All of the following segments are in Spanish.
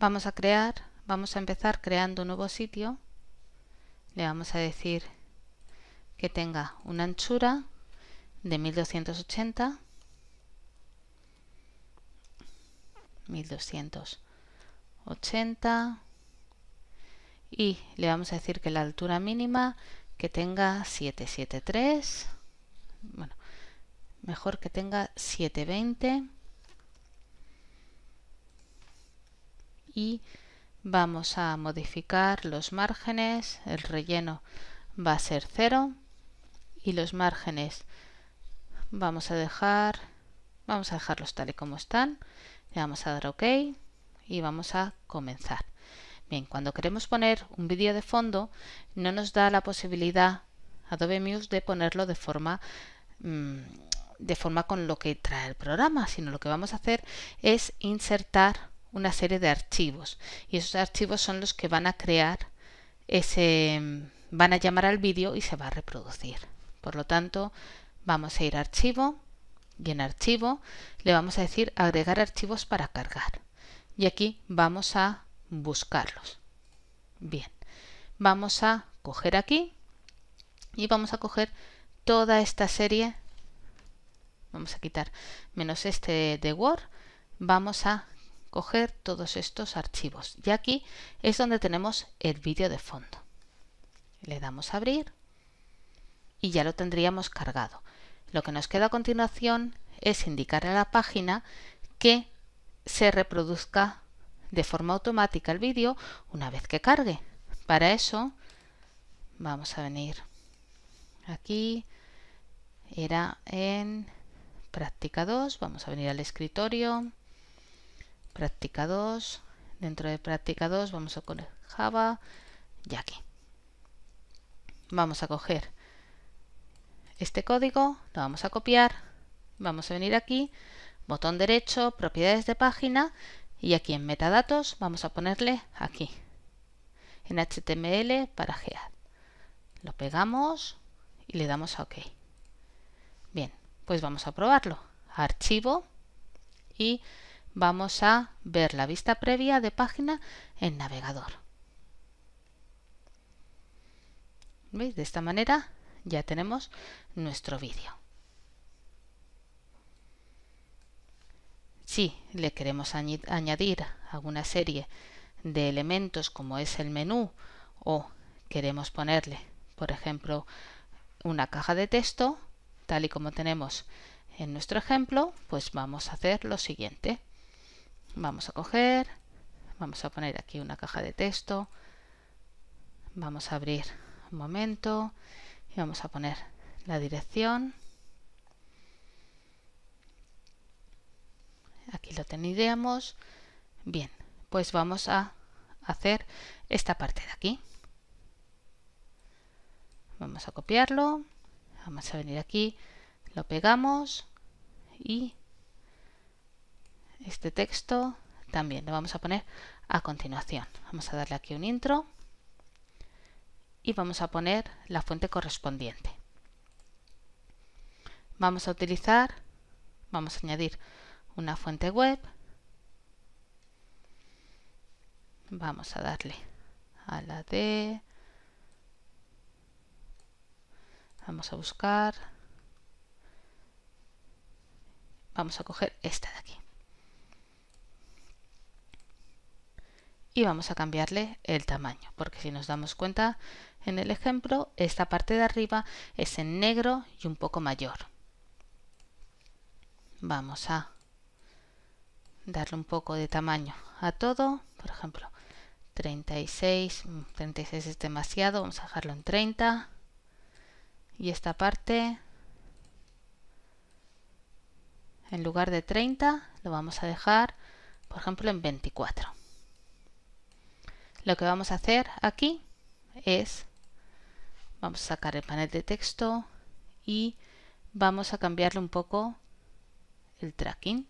Vamos a crear, vamos a empezar creando un nuevo sitio. Le vamos a decir que tenga una anchura de 1280 1280 y le vamos a decir que la altura mínima que tenga 773 bueno mejor que tenga 720 y vamos a modificar los márgenes, el relleno va a ser 0 y los márgenes vamos a dejar vamos a dejarlos tal y como están, le vamos a dar OK y vamos a comenzar. Bien, cuando queremos poner un vídeo de fondo no nos da la posibilidad Adobe Muse de ponerlo de forma mm, de forma con lo que trae el programa, sino lo que vamos a hacer es insertar una serie de archivos y esos archivos son los que van a crear ese van a llamar al vídeo y se va a reproducir por lo tanto vamos a ir a archivo y en archivo le vamos a decir agregar archivos para cargar y aquí vamos a buscarlos bien vamos a coger aquí y vamos a coger toda esta serie vamos a quitar menos este de Word vamos a coger todos estos archivos. Y aquí es donde tenemos el vídeo de fondo. Le damos a abrir y ya lo tendríamos cargado. Lo que nos queda a continuación es indicar a la página que se reproduzca de forma automática el vídeo una vez que cargue. Para eso vamos a venir aquí, era en práctica 2, vamos a venir al escritorio, práctica 2, dentro de práctica 2 vamos a poner Java y aquí. Vamos a coger este código, lo vamos a copiar, vamos a venir aquí, botón derecho, propiedades de página y aquí en metadatos vamos a ponerle aquí, en HTML para GEAD. Lo pegamos y le damos a OK. Bien, pues vamos a probarlo. Archivo y vamos a ver la vista previa de página en navegador. De esta manera ya tenemos nuestro vídeo. Si le queremos añadir alguna serie de elementos como es el menú o queremos ponerle, por ejemplo, una caja de texto, tal y como tenemos en nuestro ejemplo, pues vamos a hacer lo siguiente. Vamos a coger, vamos a poner aquí una caja de texto, vamos a abrir un momento y vamos a poner la dirección. Aquí lo tendríamos. Bien, pues vamos a hacer esta parte de aquí. Vamos a copiarlo, vamos a venir aquí, lo pegamos y este texto también lo vamos a poner a continuación. Vamos a darle aquí un intro y vamos a poner la fuente correspondiente. Vamos a utilizar, vamos a añadir una fuente web. Vamos a darle a la d Vamos a buscar. Vamos a coger esta de aquí. y vamos a cambiarle el tamaño, porque si nos damos cuenta en el ejemplo, esta parte de arriba es en negro y un poco mayor. Vamos a darle un poco de tamaño a todo, por ejemplo, 36, 36 mm, es demasiado, vamos a dejarlo en 30. Y esta parte, en lugar de 30, lo vamos a dejar, por ejemplo, en 24. Lo que vamos a hacer aquí es, vamos a sacar el panel de texto y vamos a cambiarle un poco el tracking.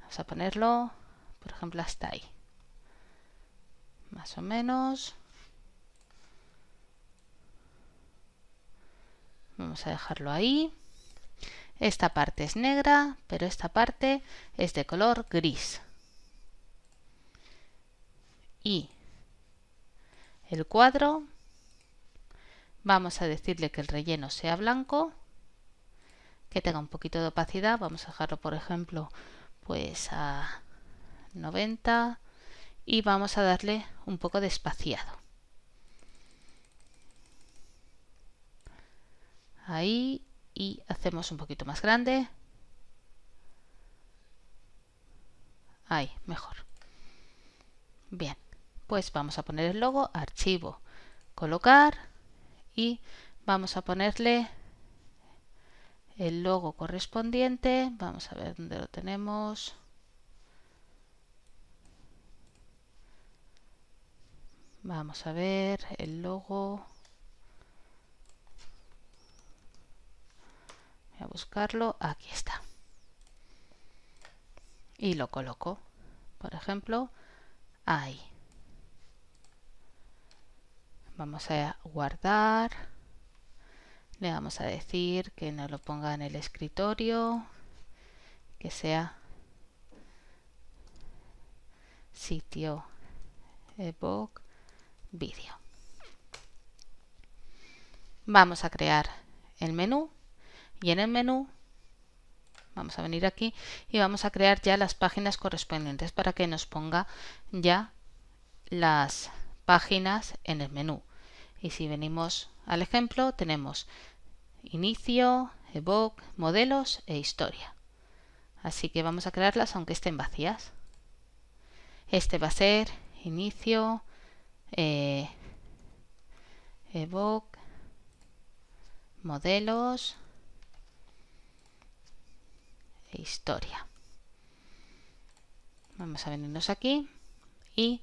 Vamos a ponerlo, por ejemplo, hasta ahí. Más o menos. Vamos a dejarlo ahí. Esta parte es negra, pero esta parte es de color gris y el cuadro. Vamos a decirle que el relleno sea blanco, que tenga un poquito de opacidad. Vamos a dejarlo, por ejemplo, pues a 90 y vamos a darle un poco de espaciado. Ahí y hacemos un poquito más grande. Ahí, mejor. Bien. Pues vamos a poner el logo, archivo, colocar y vamos a ponerle el logo correspondiente. Vamos a ver dónde lo tenemos. Vamos a ver el logo. Voy a buscarlo. Aquí está. Y lo coloco. Por ejemplo, ahí vamos a guardar le vamos a decir que no lo ponga en el escritorio que sea sitio ebook vídeo vamos a crear el menú y en el menú vamos a venir aquí y vamos a crear ya las páginas correspondientes para que nos ponga ya las páginas en el menú. Y si venimos al ejemplo, tenemos inicio, evoc, modelos e historia. Así que vamos a crearlas aunque estén vacías. Este va a ser inicio, eh, evoc, modelos e historia. Vamos a venirnos aquí y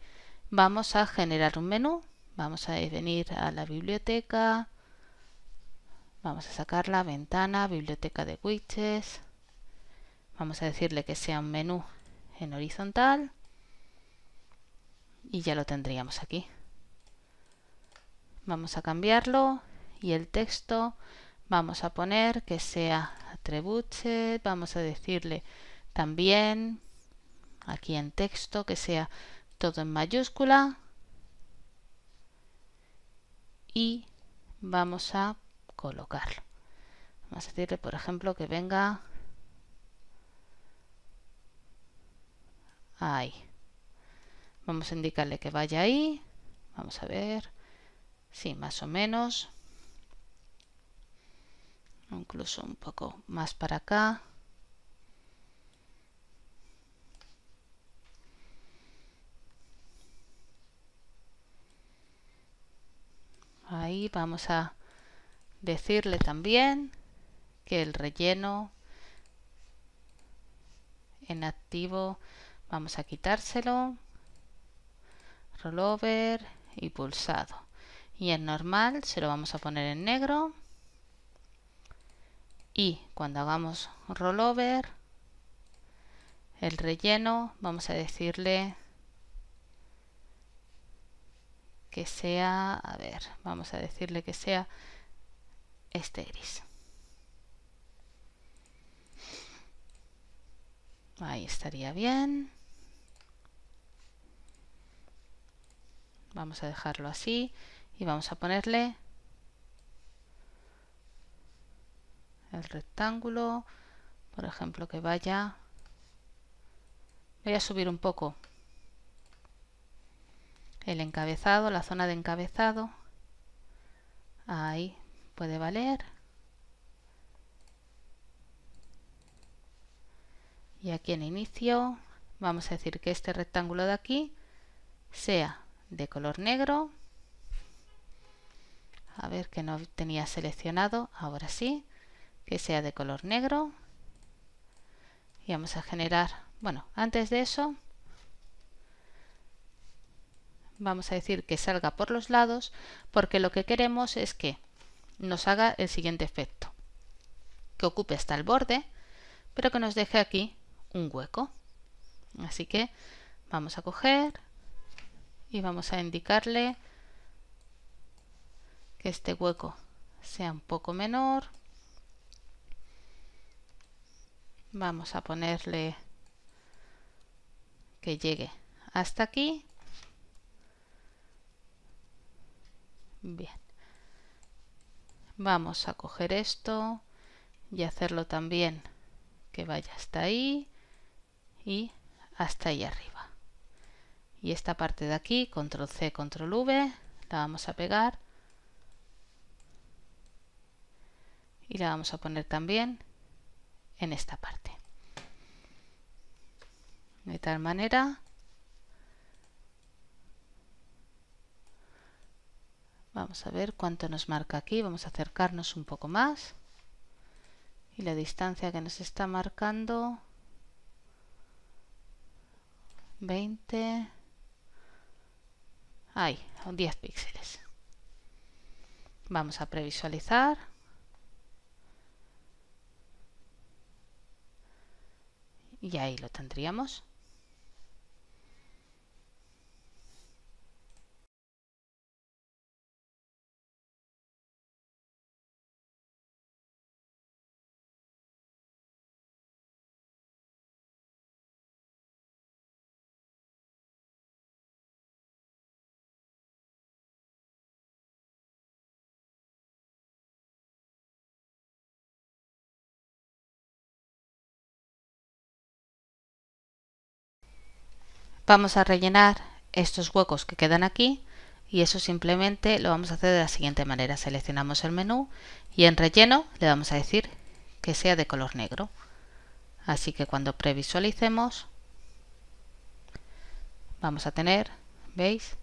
vamos a generar un menú. Vamos a venir a la biblioteca. Vamos a sacar la ventana, biblioteca de widgets. Vamos a decirle que sea un menú en horizontal. Y ya lo tendríamos aquí. Vamos a cambiarlo y el texto vamos a poner que sea attribute, vamos a decirle también aquí en texto que sea todo en mayúscula y vamos a colocarlo. Vamos a decirle, por ejemplo, que venga ahí. Vamos a indicarle que vaya ahí. Vamos a ver. Sí, más o menos. Incluso un poco más para acá. vamos a decirle también que el relleno en activo vamos a quitárselo rollover y pulsado y en normal se lo vamos a poner en negro y cuando hagamos rollover el relleno vamos a decirle que sea, a ver, vamos a decirle que sea este gris. Ahí estaría bien. Vamos a dejarlo así y vamos a ponerle el rectángulo, por ejemplo, que vaya... Voy a subir un poco el encabezado, la zona de encabezado. Ahí puede valer. Y aquí en inicio vamos a decir que este rectángulo de aquí sea de color negro. A ver que no tenía seleccionado, ahora sí, que sea de color negro. Y vamos a generar, bueno, antes de eso vamos a decir que salga por los lados porque lo que queremos es que nos haga el siguiente efecto, que ocupe hasta el borde, pero que nos deje aquí un hueco. Así que vamos a coger y vamos a indicarle que este hueco sea un poco menor. Vamos a ponerle que llegue hasta aquí Bien. Vamos a coger esto y hacerlo también que vaya hasta ahí y hasta ahí arriba. Y esta parte de aquí, control C, control V, la vamos a pegar y la vamos a poner también en esta parte. De tal manera Vamos a ver cuánto nos marca aquí. Vamos a acercarnos un poco más. Y la distancia que nos está marcando 20 ahí, 10 píxeles vamos a previsualizar y ahí lo tendríamos Vamos a rellenar estos huecos que quedan aquí y eso simplemente lo vamos a hacer de la siguiente manera. Seleccionamos el menú y en relleno le vamos a decir que sea de color negro. Así que cuando previsualicemos vamos a tener, ¿veis?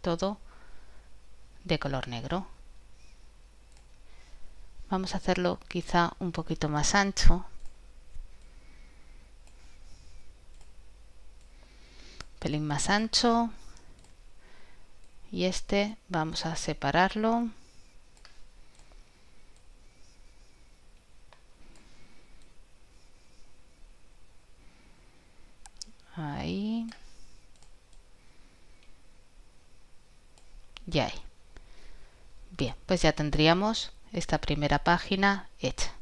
Todo de color negro. Vamos a hacerlo quizá un poquito más ancho pelín más ancho y este vamos a separarlo ahí y ahí bien pues ya tendríamos esta primera página hecha